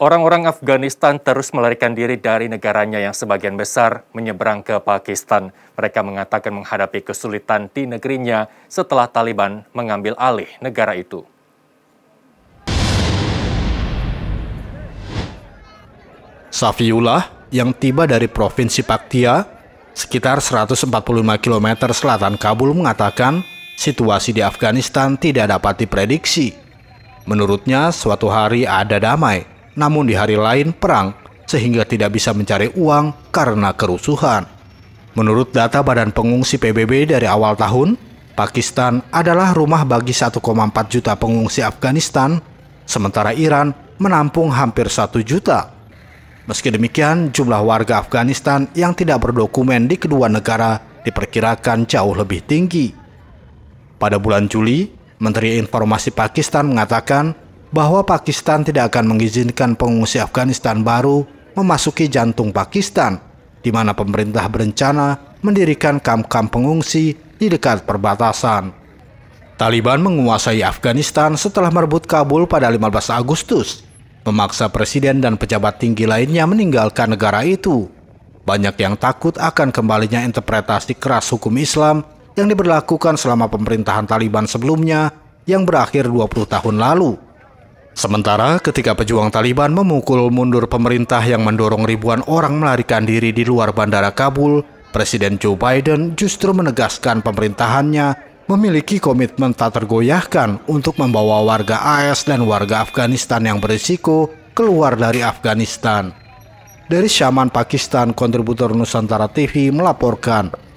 Orang-orang Afghanistan terus melarikan diri dari negaranya yang sebagian besar menyeberang ke Pakistan. Mereka mengatakan menghadapi kesulitan di negerinya setelah Taliban mengambil alih negara itu. Safiullah yang tiba dari Provinsi Paktia, sekitar 145 km selatan Kabul mengatakan situasi di Afghanistan tidak dapat diprediksi. Menurutnya, suatu hari ada damai, namun di hari lain perang, sehingga tidak bisa mencari uang karena kerusuhan. Menurut data Badan Pengungsi PBB dari awal tahun, Pakistan adalah rumah bagi 1,4 juta pengungsi Afghanistan, sementara Iran menampung hampir 1 juta. Meski demikian, jumlah warga Afghanistan yang tidak berdokumen di kedua negara diperkirakan jauh lebih tinggi. Pada bulan Juli, Menteri Informasi Pakistan mengatakan bahwa Pakistan tidak akan mengizinkan pengungsi Afghanistan baru memasuki jantung Pakistan, di mana pemerintah berencana mendirikan kamp-kamp pengungsi di dekat perbatasan. Taliban menguasai Afghanistan setelah merebut Kabul pada 15 Agustus, memaksa presiden dan pejabat tinggi lainnya meninggalkan negara itu. Banyak yang takut akan kembalinya interpretasi keras hukum Islam yang diberlakukan selama pemerintahan Taliban sebelumnya yang berakhir 20 tahun lalu Sementara ketika pejuang Taliban memukul mundur pemerintah yang mendorong ribuan orang melarikan diri di luar bandara Kabul, Presiden Joe Biden justru menegaskan pemerintahannya memiliki komitmen tak tergoyahkan untuk membawa warga AS dan warga Afghanistan yang berisiko keluar dari Afghanistan. Dari Syaman Pakistan, kontributor Nusantara TV melaporkan.